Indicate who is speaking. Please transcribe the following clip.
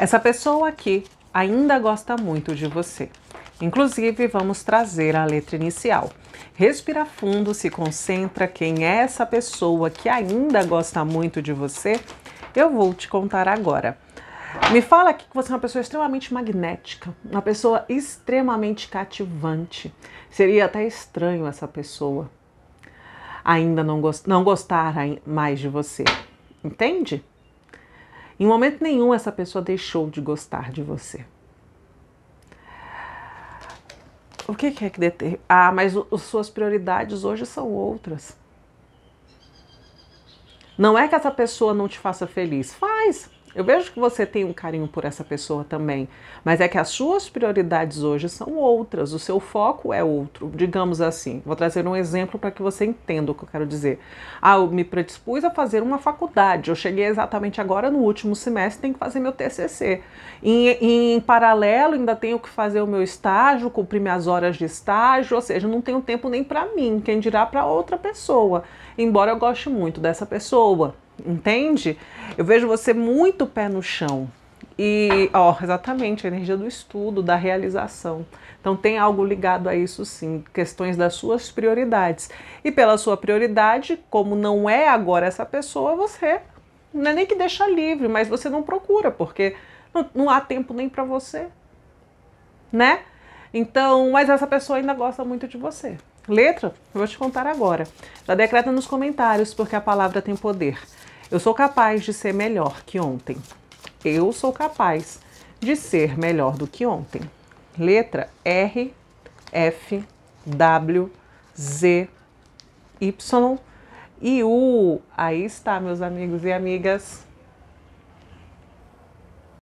Speaker 1: Essa pessoa aqui ainda gosta muito de você. Inclusive, vamos trazer a letra inicial. Respira fundo, se concentra. Quem é essa pessoa que ainda gosta muito de você? Eu vou te contar agora. Me fala aqui que você é uma pessoa extremamente magnética, uma pessoa extremamente cativante. Seria até estranho essa pessoa ainda não, gost não gostar mais de você. Entende? Em momento nenhum essa pessoa deixou de gostar de você. O que, que é que determina? Ah, mas o, suas prioridades hoje são outras. Não é que essa pessoa não te faça feliz, faz. Eu vejo que você tem um carinho por essa pessoa também, mas é que as suas prioridades hoje são outras, o seu foco é outro, digamos assim. Vou trazer um exemplo para que você entenda o que eu quero dizer. Ah, eu me predispus a fazer uma faculdade, eu cheguei exatamente agora no último semestre, tenho que fazer meu TCC. Em, em paralelo, ainda tenho que fazer o meu estágio, cumprir minhas horas de estágio, ou seja, não tenho tempo nem para mim, quem dirá para outra pessoa, embora eu goste muito dessa pessoa entende? Eu vejo você muito pé no chão. E, ó, exatamente, a energia do estudo, da realização. Então tem algo ligado a isso sim, questões das suas prioridades. E pela sua prioridade, como não é agora essa pessoa, você não é nem que deixa livre, mas você não procura, porque não, não há tempo nem para você, né? Então, mas essa pessoa ainda gosta muito de você. Letra? eu Vou te contar agora. Já decreta nos comentários, porque a palavra tem poder. Eu sou capaz de ser melhor que ontem. Eu sou capaz de ser melhor do que ontem. Letra R, F, W, Z, Y e U. Aí está, meus amigos e amigas.